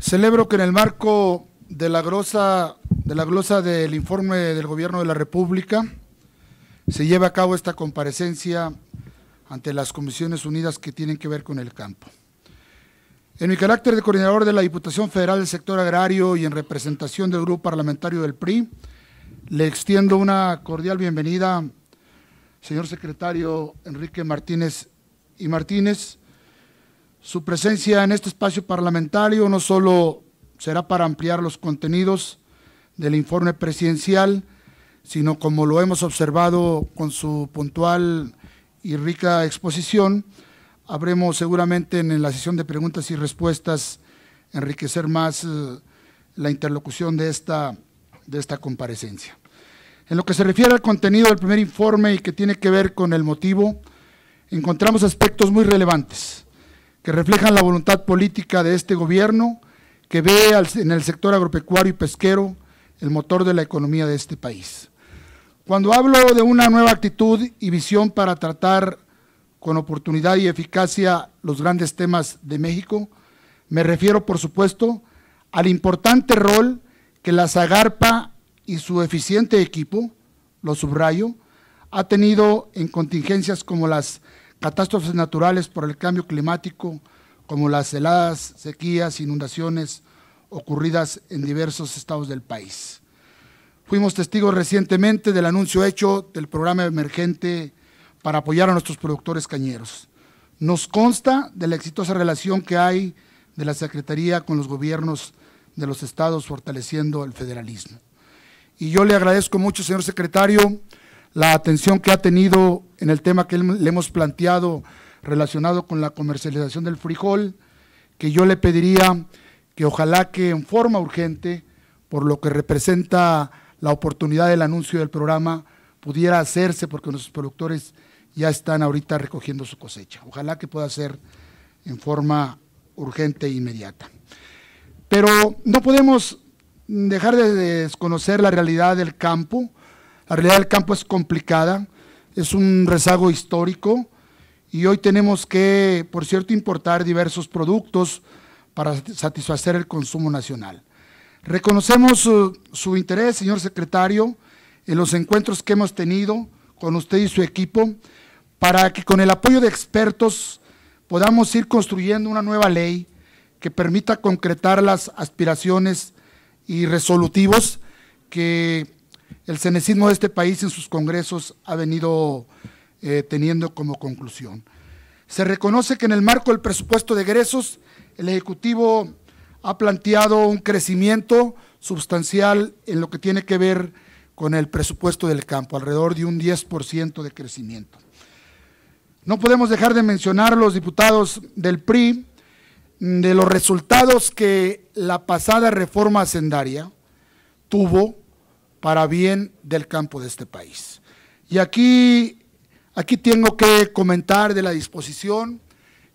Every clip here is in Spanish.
Celebro que en el marco de la glosa, de la glosa del informe del Gobierno de la República se lleva a cabo esta comparecencia ante las Comisiones Unidas que tienen que ver con el campo. En mi carácter de coordinador de la Diputación Federal del Sector Agrario y en representación del Grupo Parlamentario del PRI, le extiendo una cordial bienvenida, señor secretario Enrique Martínez y Martínez, su presencia en este espacio parlamentario no solo será para ampliar los contenidos del informe presidencial, sino como lo hemos observado con su puntual y rica exposición, habremos seguramente en la sesión de preguntas y respuestas enriquecer más eh, la interlocución de esta, de esta comparecencia. En lo que se refiere al contenido del primer informe y que tiene que ver con el motivo, encontramos aspectos muy relevantes que reflejan la voluntad política de este gobierno que ve en el sector agropecuario y pesquero el motor de la economía de este país. Cuando hablo de una nueva actitud y visión para tratar con oportunidad y eficacia los grandes temas de México, me refiero, por supuesto, al importante rol que la Zagarpa y su eficiente equipo, lo subrayo, ha tenido en contingencias como las catástrofes naturales por el cambio climático, como las heladas, sequías, inundaciones ocurridas en diversos estados del país. Fuimos testigos recientemente del anuncio hecho del programa emergente para apoyar a nuestros productores cañeros. Nos consta de la exitosa relación que hay de la Secretaría con los gobiernos de los estados fortaleciendo el federalismo. Y yo le agradezco mucho, señor secretario, la atención que ha tenido en el tema que le hemos planteado relacionado con la comercialización del frijol, que yo le pediría que ojalá que en forma urgente, por lo que representa la oportunidad del anuncio del programa, pudiera hacerse porque nuestros productores ya están ahorita recogiendo su cosecha. Ojalá que pueda ser en forma urgente e inmediata. Pero no podemos dejar de desconocer la realidad del campo, la realidad del campo es complicada, es un rezago histórico y hoy tenemos que, por cierto, importar diversos productos para satisfacer el consumo nacional. Reconocemos eh, su, interés, señor secretario, en los encuentros que hemos tenido con usted y su equipo para que con el apoyo de expertos podamos ir construyendo una nueva ley que permita concretar las aspiraciones y resolutivos que el cenecismo de este país en sus congresos ha venido eh, teniendo como conclusión. Se reconoce que en el marco del presupuesto de egresos, el Ejecutivo ha planteado un crecimiento sustancial en lo que tiene que ver con el presupuesto del campo, alrededor de un 10% de crecimiento. No podemos dejar de mencionar los diputados del PRI de los resultados que la pasada reforma hacendaria tuvo para bien del campo de este país. Y aquí, aquí tengo que comentar de la disposición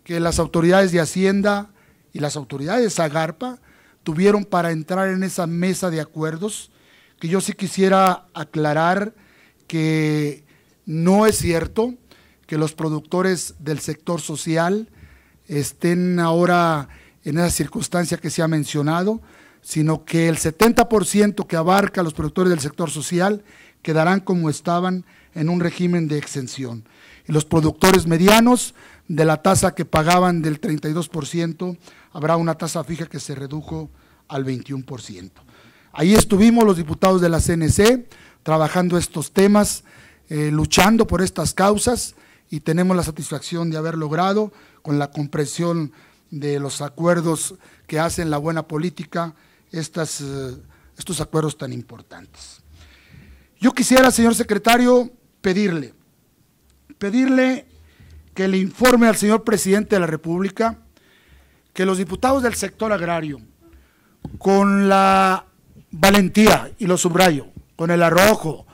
que las autoridades de Hacienda y las autoridades de Zagarpa tuvieron para entrar en esa mesa de acuerdos, que yo sí quisiera aclarar que no es cierto que los productores del sector social estén ahora en esa circunstancia que se ha mencionado, sino que el 70% que abarca a los productores del sector social quedarán como estaban en un régimen de exención. Y los productores medianos, de la tasa que pagaban del 32%, habrá una tasa fija que se redujo al 21%. Ahí estuvimos los diputados de la CNC trabajando estos temas, eh, luchando por estas causas y tenemos la satisfacción de haber logrado con la comprensión de los acuerdos que hacen la buena política estas, eh, estos acuerdos tan importantes. Yo quisiera, señor secretario, pedirle, pedirle que le informe al señor presidente de la República que los diputados del sector agrario, con la valentía, y lo subrayo, con el arrojo,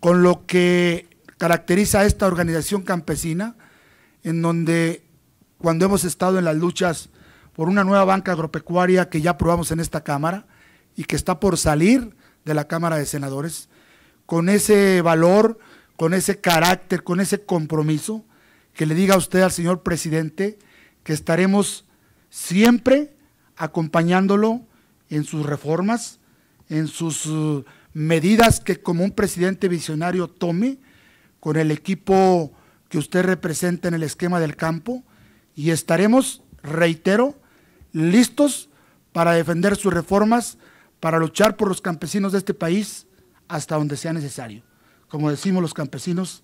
con lo que caracteriza a esta organización campesina, en donde cuando hemos estado en las luchas por una nueva banca agropecuaria que ya aprobamos en esta Cámara y que está por salir de la Cámara de Senadores, con ese valor, con ese carácter, con ese compromiso, que le diga usted al señor presidente que estaremos siempre acompañándolo en sus reformas, en sus uh, medidas que como un presidente visionario tome con el equipo que usted representa en el esquema del campo y estaremos, reitero, listos para defender sus reformas, para luchar por los campesinos de este país hasta donde sea necesario. Como decimos los campesinos,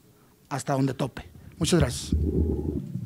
hasta donde tope. Muchas gracias.